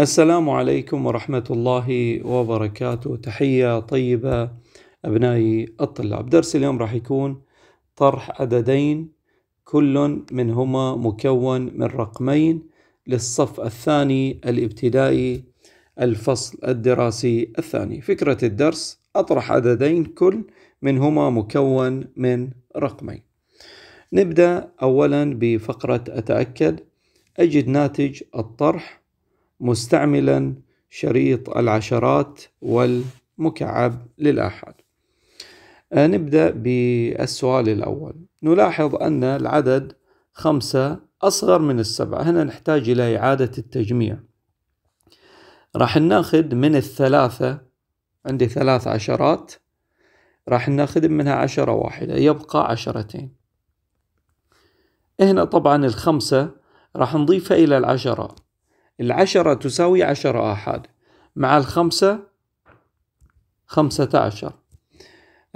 السلام عليكم ورحمة الله وبركاته تحية طيبة أبنائي الطلاب درس اليوم راح يكون طرح عددين كل منهما مكون من رقمين للصف الثاني الابتدائي الفصل الدراسي الثاني فكرة الدرس أطرح عددين كل منهما مكون من رقمين نبدأ أولا بفقرة أتأكد أجد ناتج الطرح مستعملا شريط العشرات والمكعب للآحاد آه، نبدأ بالسؤال الأول نلاحظ أن العدد خمسة أصغر من السبعة هنا نحتاج إلى إعادة التجميع راح ناخذ من الثلاثة عندي ثلاث عشرات راح ناخذ منها عشرة واحدة يبقى عشرتين هنا طبعا الخمسة راح نضيفها إلى العشرة العشرة تساوي عشرة آحاد مع الخمسة خمسة عشر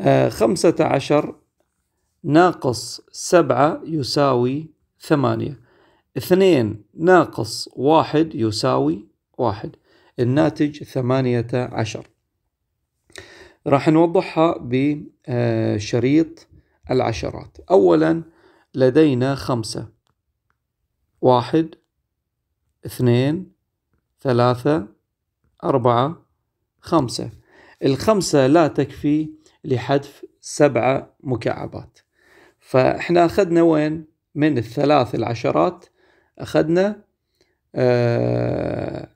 آه، خمسة عشر ناقص سبعة يساوي ثمانية اثنين ناقص واحد يساوي واحد الناتج ثمانية عشر راح نوضحها بشريط العشرات أولا لدينا خمسة واحد اثنين ثلاثة أربعة خمسة الخمسة لا تكفي لحذف سبعة مكعبات فإحنا أخذنا وين من الثلاث العشرات أخذنا آه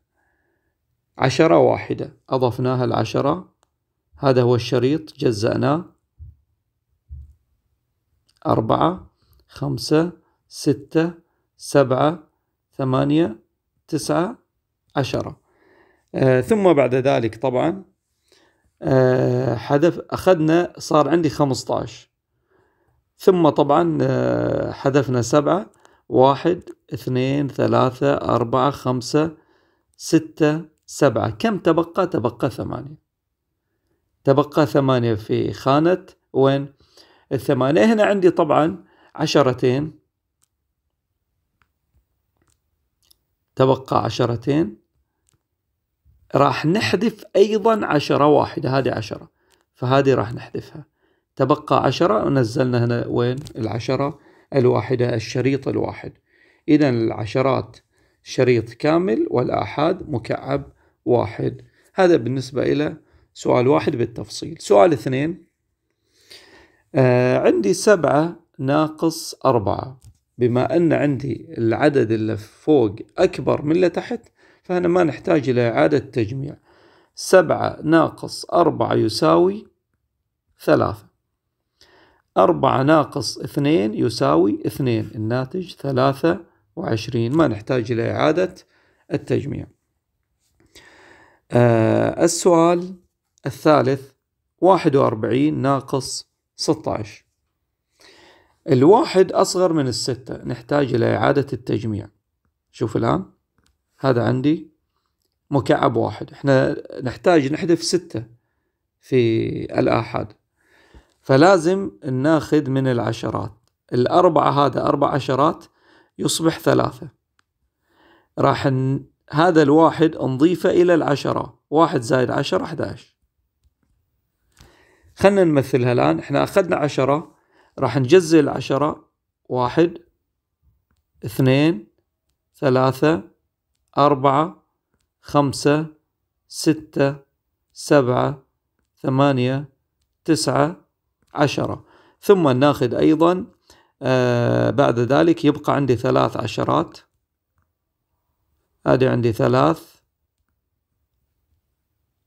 عشرة واحدة أضفناها العشرة هذا هو الشريط جزأناه أربعة خمسة ستة سبعة ثمانية تسعة عشرة آه ثم بعد ذلك طبعا آه حذف أخذنا صار عندي خمسة عشر ثم طبعا آه حذفنا سبعة واحد اثنين ثلاثة أربعة خمسة ستة سبعة كم تبقى؟ تبقى ثمانية تبقى ثمانية في خانة وين؟ الثمانية هنا عندي طبعا عشرتين تبقى عشرتين راح نحذف أيضا عشرة واحدة هذه عشرة فهذه راح نحذفها تبقى عشرة ونزلنا هنا وين العشرة الواحدة الشريط الواحد إذا العشرات شريط كامل والآحاد مكعب واحد هذا بالنسبة إلى سؤال واحد بالتفصيل سؤال اثنين آه عندي سبعة ناقص أربعة بما أن عندي العدد اللي فوق أكبر من اللي تحت فأنا ما نحتاج إلى إعادة تجميع سبعة ناقص أربعة يساوي ثلاثة أربعة ناقص اثنين يساوي اثنين الناتج ثلاثة وعشرين ما نحتاج إلى إعادة التجميع آه، السؤال الثالث واحد وأربعين ناقص ستة عشر الواحد أصغر من الستة نحتاج إلى إعادة التجميع شوف الآن هذا عندي مكعب واحد احنا نحتاج نحذف ستة في الآحاد فلازم ناخذ من العشرات الأربعة هذا أربع عشرات يصبح ثلاثة راح ن... هذا الواحد نضيفه إلى العشرة واحد زائد عشرة أحد عشر خلنا نمثلها الآن احنا أخذنا عشرة راح نجزل عشرة واحد اثنين ثلاثة أربعة خمسة ستة سبعة ثمانية تسعة عشرة ثم ناخذ أيضا آه بعد ذلك يبقى عندي ثلاث عشرات هذه عندي ثلاث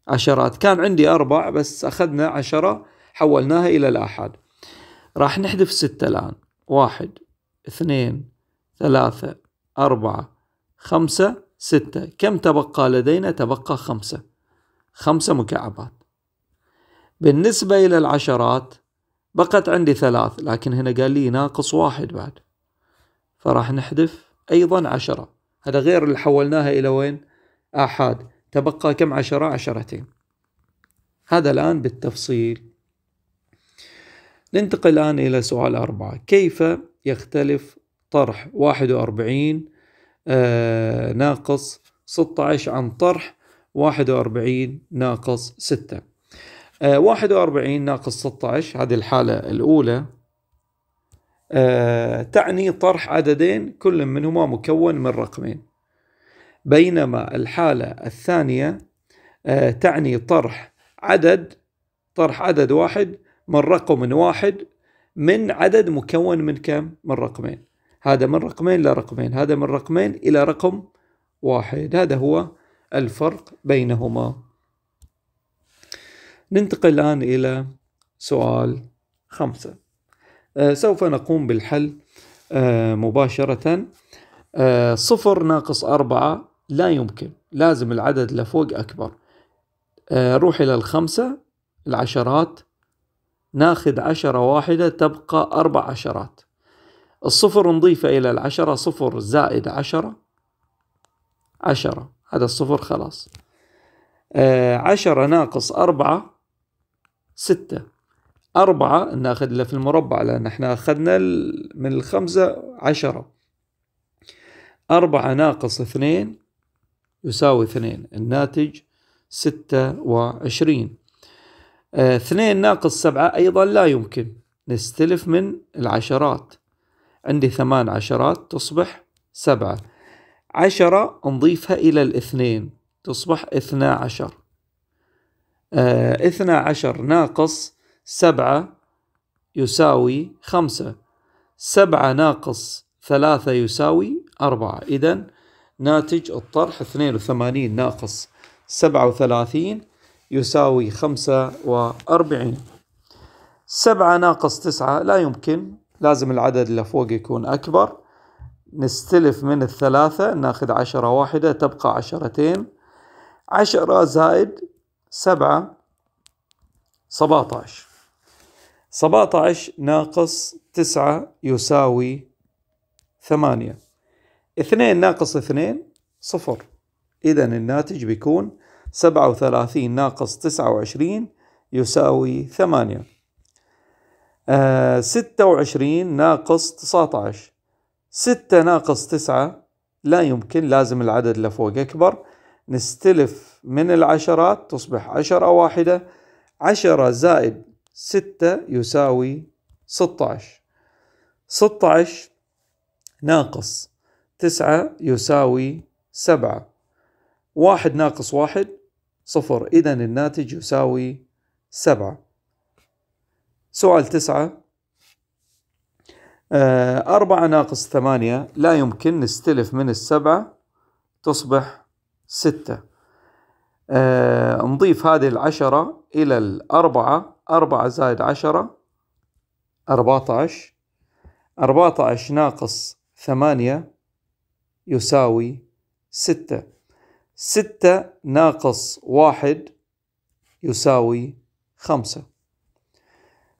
عشرات كان عندي أربع بس أخذنا عشرة حولناها إلى الآحاد راح نحذف ستة الآن واحد اثنين ثلاثة أربعة خمسة ستة كم تبقى لدينا؟ تبقى خمسة خمسة مكعبات بالنسبة إلى العشرات بقت عندي ثلاث لكن هنا قال لي ناقص واحد بعد فراح نحذف أيضا عشرة هذا غير اللي حولناها إلى وين؟ آحاد تبقى كم عشرة؟ عشرتين هذا الآن بالتفصيل ننتقل الآن إلى سؤال أربعة كيف يختلف طرح واحد وأربعين آه، ناقص ستة عشر عن طرح واحد وأربعين ناقص ستة آه، واحد وأربعين ناقص ستة عشر هذه الحالة الأولى آه، تعني طرح عددين كل منهما مكون من رقمين بينما الحالة الثانية تعني طرح عدد طرح عدد واحد من رقم واحد من عدد مكون من كم؟ من رقمين هذا من رقمين لرقمين هذا من رقمين إلى رقم واحد هذا هو الفرق بينهما ننتقل الآن إلى سؤال خمسة أه سوف نقوم بالحل أه مباشرة أه صفر ناقص أربعة لا يمكن لازم العدد لفوق أكبر آه، روح إلى الخمسة العشرات ناخذ عشرة واحدة تبقى أربع عشرات الصفر نضيفه إلى العشرة صفر زائد عشرة عشرة هذا الصفر خلاص آه عشرة ناقص أربعة ستة أربعة ناخذ له في المربع لأن احنا أخذنا من الخمسة عشرة أربعة ناقص اثنين يساوي اثنين الناتج ستة وعشرين آه، اثنين ناقص سبعة أيضا لا يمكن نستلف من العشرات عندي ثمان عشرات تصبح سبعة عشرة نضيفها إلى الاثنين تصبح اثنا عشر اه اثنا عشر ناقص سبعة يساوي خمسة سبعة ناقص ثلاثة يساوي أربعة إذا ناتج الطرح اثنين وثمانين ناقص سبعة وثلاثين يساوي خمسة وأربعين سبعة ناقص تسعة لا يمكن لازم العدد اللي فوق يكون أكبر نستلف من الثلاثة ناخذ عشرة واحدة تبقى عشرتين عشرة زائد سبعة سبعة عشر سبعة عشر ناقص تسعة يساوي ثمانية اثنين ناقص اثنين صفر إذا الناتج بيكون سبعة وثلاثين ناقص تسعة وعشرين يساوي ثمانية آه، ستة وعشرين ناقص تسعة عشر ستة ناقص تسعة لا يمكن لازم العدد لفوق أكبر نستلف من العشرات تصبح عشرة واحدة عشرة زائد ستة يساوي ستة عشر ستة عشر ناقص تسعة يساوي سبعة واحد ناقص واحد صفر إذا الناتج يساوي سبعة سؤال تسعة آه، أربعة ناقص ثمانية لا يمكن نستلف من السبعة تصبح ستة أه نضيف هذه العشرة إلى الأربعة أربعة زائد عشرة أربعة عشر أربعة عشر ناقص ثمانية يساوي ستة ستة ناقص واحد يساوي خمسة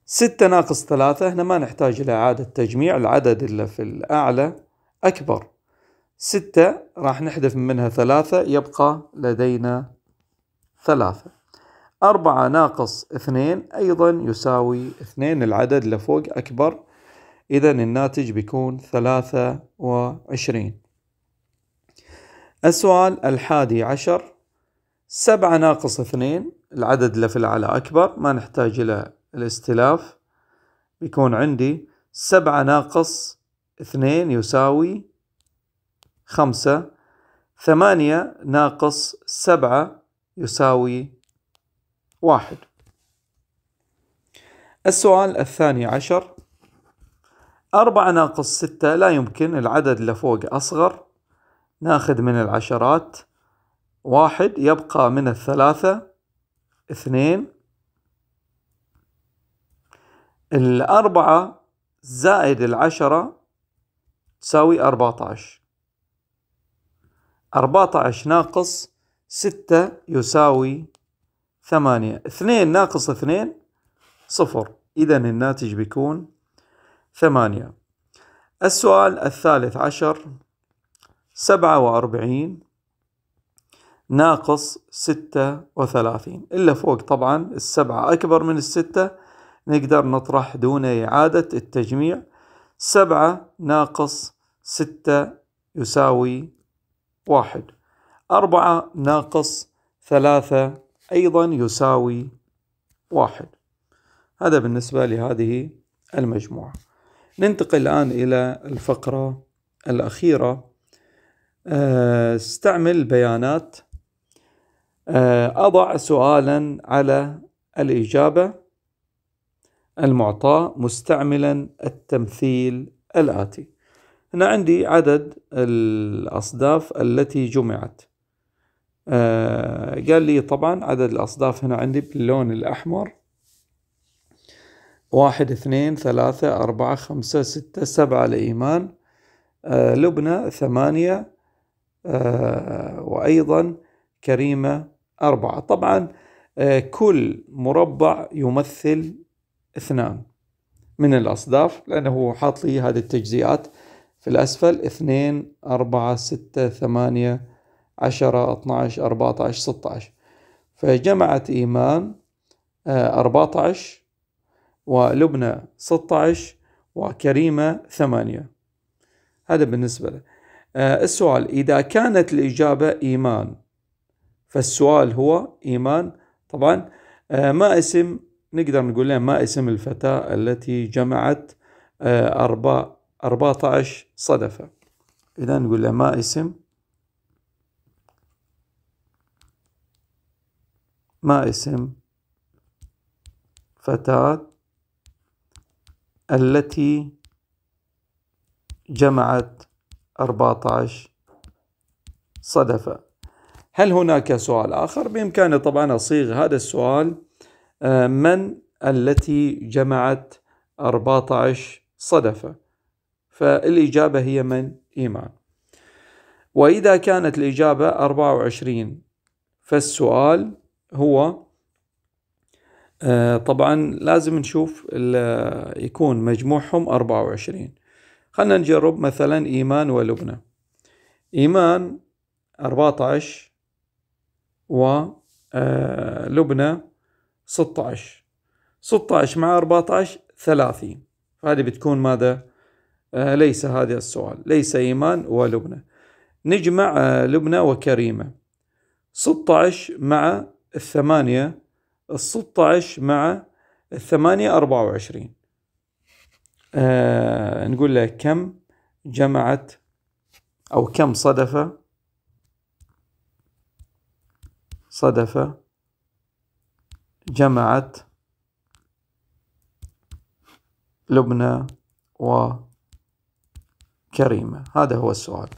ستة ناقص ثلاثة هنا ما نحتاج إلى إعادة تجميع العدد اللي في الأعلى أكبر ستة راح نحذف منها ثلاثة يبقى لدينا ثلاثة أربعة ناقص اثنين أيضا يساوي اثنين العدد لفوق أكبر إذا الناتج بيكون ثلاثة وعشرين السؤال الحادي عشر سبعة ناقص اثنين العدد اللي في الأعلى أكبر ما نحتاج إلى الاستلاف بيكون عندي سبعة ناقص اثنين يساوي خمسة ثمانية ناقص سبعة يساوي واحد السؤال الثاني عشر أربعة ناقص ستة لا يمكن العدد اللي فوق أصغر ناخذ من العشرات واحد يبقى من الثلاثة اثنين الأربعة زائد العشرة تساوي أربعة عشر أربعة عشر ناقص ستة يساوي ثمانية اثنين ناقص اثنين صفر إذا الناتج بيكون ثمانية السؤال الثالث عشر سبعة وأربعين ناقص ستة وثلاثين إلا فوق طبعا السبعة أكبر من الستة نقدر نطرح دون إعادة التجميع سبعة ناقص ستة يساوي واحد أربعة ناقص ثلاثة أيضا يساوي واحد هذا بالنسبة لهذه المجموعة ننتقل الآن إلى الفقرة الأخيرة آه، استعمل بيانات آه، أضع سؤالا على الإجابة المعطاة مستعملا التمثيل الآتي هنا عندي عدد الأصداف التي جمعت آه، قال لي طبعا عدد الأصداف هنا عندي باللون الأحمر واحد اثنين ثلاثة أربعة خمسة ستة سبعة لإيمان لبنى ثمانية آه، وأيضا كريمة أربعة طبعا آه، كل مربع يمثل اثنان من الأصداف لأنه هو حاط لي هذه التجزئات في الأسفل اثنين أربعة ستة ثمانية عشرة اثناش أربعة عشر ستة عشر فجمعت إيمان آه، أربعة عشر ولبنى ستة عشر وكريمة ثمانية هذا بالنسبة له آه، السؤال إذا كانت الإجابة إيمان فالسؤال هو إيمان طبعا آه، ما اسم نقدر نقول لها ما اسم الفتاة التي جمعت آه، أربع 14 صدفة إذا نقول لها ما اسم ما اسم فتاة التي جمعت 14 صدفة هل هناك سؤال آخر؟ بإمكاني طبعا أصيغ هذا السؤال آه، من التي جمعت 14 صدفة فالإجابة هي من إيمان وإذا كانت الإجابة 24 فالسؤال هو آه، طبعا لازم نشوف آه، يكون مجموعهم 24 خلنا نجرب مثلا إيمان ولبنى إيمان 14 و لبنى 16 16 مع 14 30 فهذه بتكون ماذا؟ آه، ليس هذا السؤال ليس إيمان ولبنى نجمع آه، لبنى وكريمة 16 مع الثمانية 16 مع الثمانية 24 آه، نقول له كم جمعت أو كم صدفة صدفة جمعت لبنى وكريمة هذا هو السؤال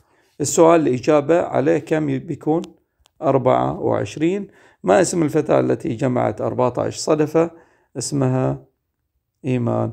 السؤال الإجابة عليه كم بيكون 24 ما اسم الفتاة التي جمعت 14 صدفة اسمها إيمان